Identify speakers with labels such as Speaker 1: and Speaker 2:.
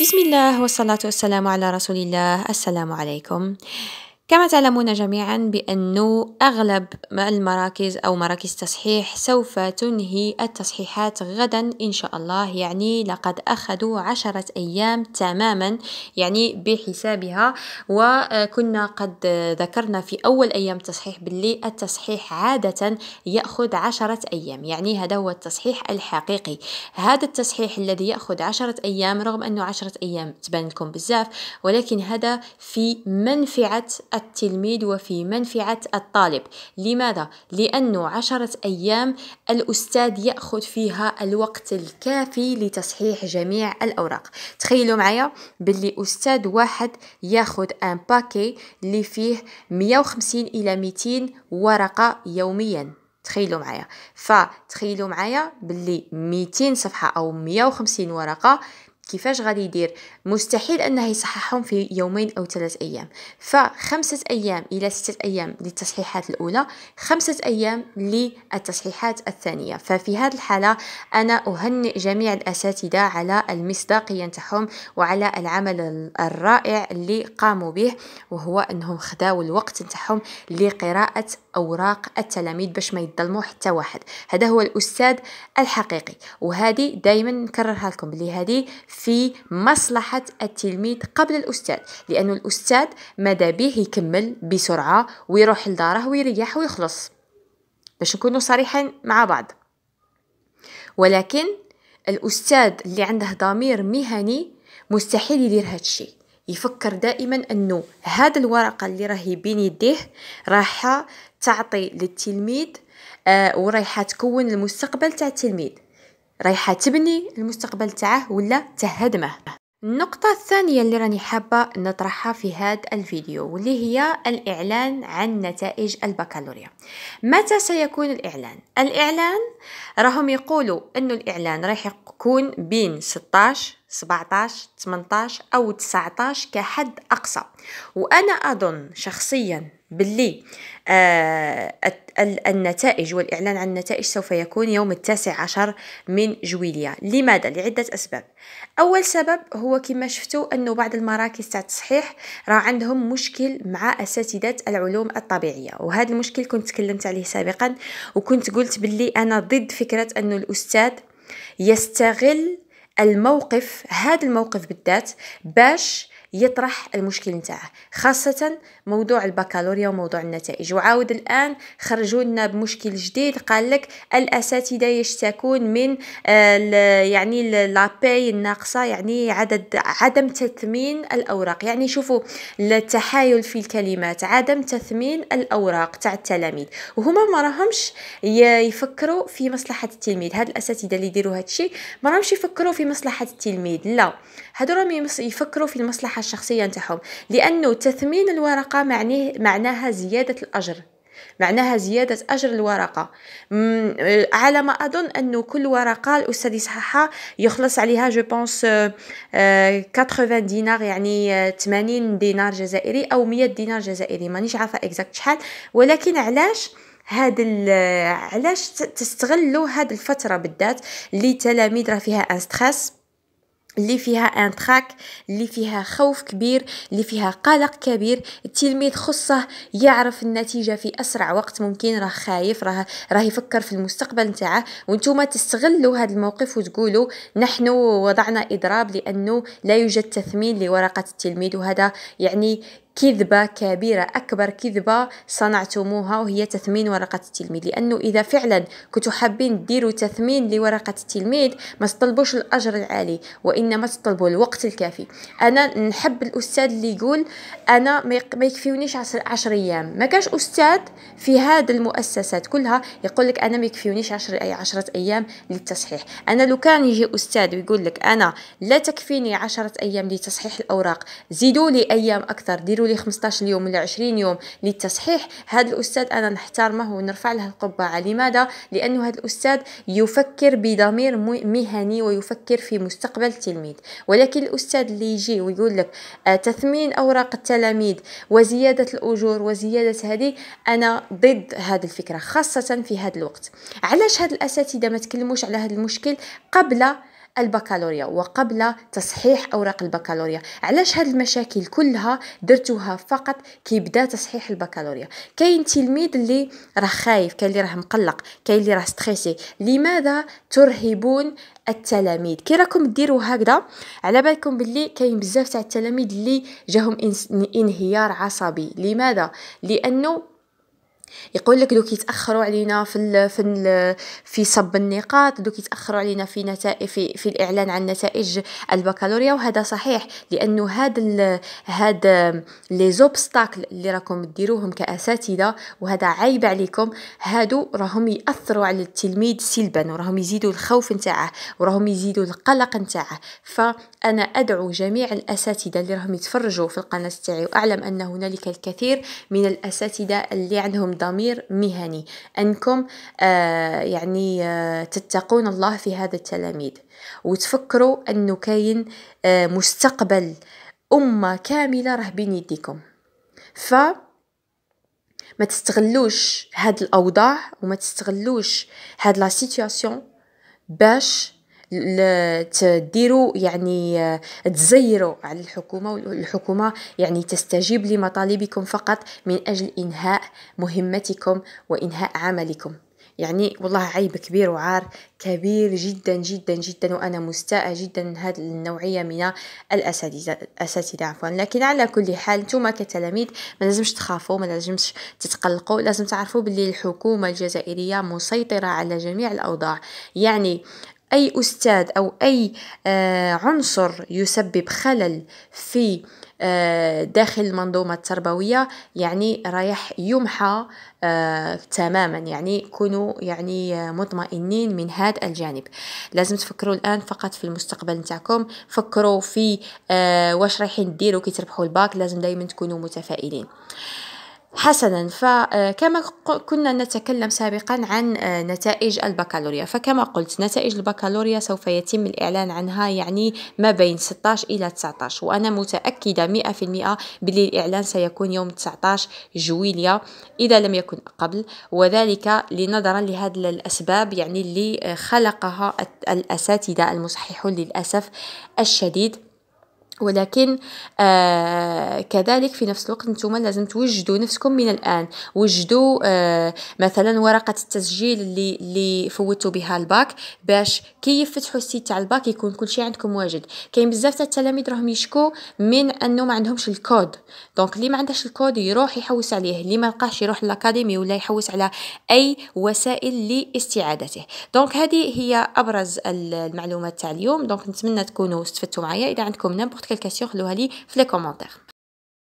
Speaker 1: بسم الله والصلاة والسلام على رسول الله السلام عليكم كما تعلمون جميعا بأن أغلب المراكز أو مراكز تصحيح سوف تنهي التصحيحات غدا إن شاء الله يعني لقد أخذوا عشرة أيام تماما يعني بحسابها وكنا قد ذكرنا في أول أيام تصحيح باللي التصحيح عادة يأخذ عشرة أيام يعني هذا هو التصحيح الحقيقي هذا التصحيح الذي يأخذ عشرة أيام رغم أنه عشرة أيام تبان لكم بزاف ولكن هذا في منفعة التلميذ وفي منفعة الطالب لماذا؟ لأنه عشرة أيام الأستاذ يأخذ فيها الوقت الكافي لتصحيح جميع الأوراق تخيلوا معايا باللي أستاذ واحد ياخذ ان باكي اللي فيه 150 إلى 200 ورقة يومياً تخيلوا معايا فتخيلوا معايا باللي 200 صفحه او 150 ورقه كيفاش غادي يدير مستحيل انه يصححهم في يومين او ثلاث ايام فخمسه ايام الى سته ايام للتصحيحات الاولى خمسه ايام للتصحيحات الثانيه ففي هذه الحاله انا اهنئ جميع الاساتذه على المصداقيه نتاعهم وعلى العمل الرائع اللي قاموا به وهو انهم خداو الوقت نتاعهم لقراءه اوراق التلاميذ باش ما يتظلموا حتى واحد هذا هو الاستاذ الحقيقي وهذه دائما نكررها لكم بلي هذه في مصلحة التلميذ قبل الأستاذ لأن الأستاذ مدى به يكمل بسرعة ويروح لداره ويريح ويخلص باش نكونوا صريحين مع بعض ولكن الأستاذ اللي عنده ضمير مهني مستحيل يدير هاد الشيء يفكر دائما أنه هاد الورقة اللي راهي بين يديه راح تعطي للتلميذ آه وراح تكون المستقبل تاع التلميذ رايحه تبني المستقبل تاعه ولا تهدمه النقطة الثانية اللي راني حابة نطرحها في هذا الفيديو واللي هي الإعلان عن نتائج البكالوريا متى سيكون الإعلان؟ الإعلان راهم يقولوا أنه الإعلان راح يكون بين 16 17 18 او 19 كحد اقصى وانا اظن شخصيا باللي آه النتائج والاعلان عن النتائج سوف يكون يوم التاسع عشر من جويليا لماذا لعده اسباب اول سبب هو كما شفتوا انه بعض المراكز تاع التصحيح راه عندهم مشكل مع اساتذه العلوم الطبيعيه وهذا المشكل كنت تكلمت عليه سابقا وكنت قلت باللي انا ضد فكره انه الاستاذ يستغل الموقف هذا الموقف بالذات باش يطرح المشكل نتاعه خاصة موضوع البكالوريا وموضوع النتائج وعاود الآن خرجوا لنا بمشكل جديد قال لك الأساتذة يشتكون من آه، يعني لاباي الناقصة يعني عدد عدم تثمين الأوراق يعني شوفوا التحايل في الكلمات عدم تثمين الأوراق تاع التلاميذ وهما ما راهمش يفكروا في مصلحة التلميذ هاد الأساتذة اللي يديروا هادشي ما راهمش يفكروا في مصلحة التلميذ لا هادو راهم يفكروا في المصلحة الشخصيه نتاعهم لانه تثمين الورقه معنيه معناها زياده الاجر معناها زيادة أجر الورقة على ما أظن أنه كل ورقة الأستاذ يصححها يخلص عليها جو بونس 80 دينار يعني 80 آه، دينار جزائري أو 100 دينار جزائري مانيش عارفة إكزاكت شحال ولكن علاش هاد علاش تستغلوا هاد الفترة بالذات اللي التلاميذ راه فيها ان ستريس اللي فيها ان تراك اللي فيها خوف كبير اللي فيها قلق كبير التلميذ خصه يعرف النتيجه في اسرع وقت ممكن راه خايف راه راه يفكر في المستقبل نتاعه وانتم تستغلوا هذا الموقف وتقولوا نحن وضعنا اضراب لانه لا يوجد تثمين لورقه التلميذ وهذا يعني كذبة كبيرة أكبر كذبة صنعتموها وهي تثمين ورقة التلميذ لأنه إذا فعلا كنتوا حابين ديروا تثمين لورقة التلميذ ما تطلبوش الأجر العالي وإنما تطلبوا الوقت الكافي أنا نحب الأستاذ اللي يقول أنا ما يكفيونيش عشر, عشر أيام ما كاش أستاذ في هذا المؤسسات كلها يقول لك أنا ما يكفيونيش عشر أي عشرة أيام للتصحيح أنا لو كان يجي أستاذ ويقول لك أنا لا تكفيني عشرة أيام لتصحيح الأوراق زيدوا لي أيام أكثر ديروا لي 15 يوم ولا 20 يوم للتصحيح هذا الاستاذ انا نحترمه ونرفع له القبعه لماذا لانه هذا الاستاذ يفكر بضمير مهني ويفكر في مستقبل التلميذ ولكن الاستاذ اللي يجي ويقول لك آه، تثمين اوراق التلاميذ وزياده الاجور وزياده هذه انا ضد هذه الفكره خاصه في هذا الوقت علاش هاد الاساتذه ما تكلموش على هذا المشكل قبل البكالوريا وقبل تصحيح اوراق البكالوريا علاش هاد المشاكل كلها درتوها فقط كيبدا تصحيح البكالوريا كاين تلميذ اللي راه خايف كاين اللي راه مقلق كاين اللي راه ستريسي لماذا ترهبون التلاميذ كي راكم ديروا هكذا على بالكم باللي كاين بزاف تاع التلاميذ اللي جاهم انهيار عصبي لماذا لانه يقول لك دوك يتاخروا علينا في الـ في الـ في صب النقاط دوك يتاخروا علينا في نتائج في, في الاعلان عن نتائج البكالوريا وهذا صحيح لانه هذا هذا لي زوبستاكل اللي راكم ديروهم كاساتذه وهذا عيب عليكم هادو راهم ياثروا على التلميذ سلبا وراهم يزيدوا الخوف نتاعه وراهم يزيدوا القلق نتاعه فانا ادعو جميع الاساتذه اللي راهم يتفرجوا في القناه تاعي واعلم ان هنالك الكثير من الاساتذه اللي عندهم ضمير مهني أنكم آه، يعني آه، تتقون الله في هذا التلاميذ وتفكروا أنه كاين آه، مستقبل أمة كاملة راه بين يديكم ف ما تستغلوش هاد الاوضاع وما تستغلوش هاد لا سيتياسيون باش تديروا يعني تزيروا على الحكومه والحكومه يعني تستجيب لمطالبكم فقط من اجل انهاء مهمتكم وانهاء عملكم يعني والله عيب كبير وعار كبير جدا جدا جدا وانا مستاءه جدا من هذه النوعيه من الاساتذه الاساتذه عفوا لكن على كل حال نتوما كتلاميذ ما لازمش تخافوا ما لازمش تتقلقوا لازم تعرفوا باللي الحكومه الجزائريه مسيطره على جميع الاوضاع يعني أي أستاذ أو أي آه، عنصر يسبب خلل في آه، داخل المنظومة التربوية يعني رايح يمحى آه، تماما يعني كونوا يعني مطمئنين من هذا الجانب لازم تفكروا الآن فقط في المستقبل نتاعكم فكروا في واش رايحين ديروا كي تربحوا الباك لازم دايما تكونوا متفائلين حسنا فكما آه، كنا نتكلم سابقا عن آه، نتائج البكالوريا فكما قلت نتائج البكالوريا سوف يتم الإعلان عنها يعني ما بين 16 إلى 19 وأنا متأكدة 100% بلي الإعلان سيكون يوم 19 جويلية إذا لم يكن قبل وذلك لنظرا لهذه الأسباب يعني اللي آه، خلقها الأساتذة المصححون للأسف الشديد ولكن آه كذلك في نفس الوقت نتوما لازم توجدوا نفسكم من الان وجدوا آه مثلا ورقه التسجيل اللي اللي فوتوا بها الباك باش كي يفتحوا السيت تاع الباك يكون كل شيء عندكم واجد كاين بزاف تاع التلاميذ راهم يشكو من انه ما عندهمش الكود دونك اللي ما عندهش الكود يروح يحوس عليه اللي ما لقاش يروح للاكاديمي ولا يحوس على اي وسائل لاستعادته دونك هذه هي ابرز المعلومات تاع اليوم دونك نتمنى تكونوا استفدتوا معايا اذا عندكم نيمبورت Quelques questions sur l'Ouali Fais les commentaires.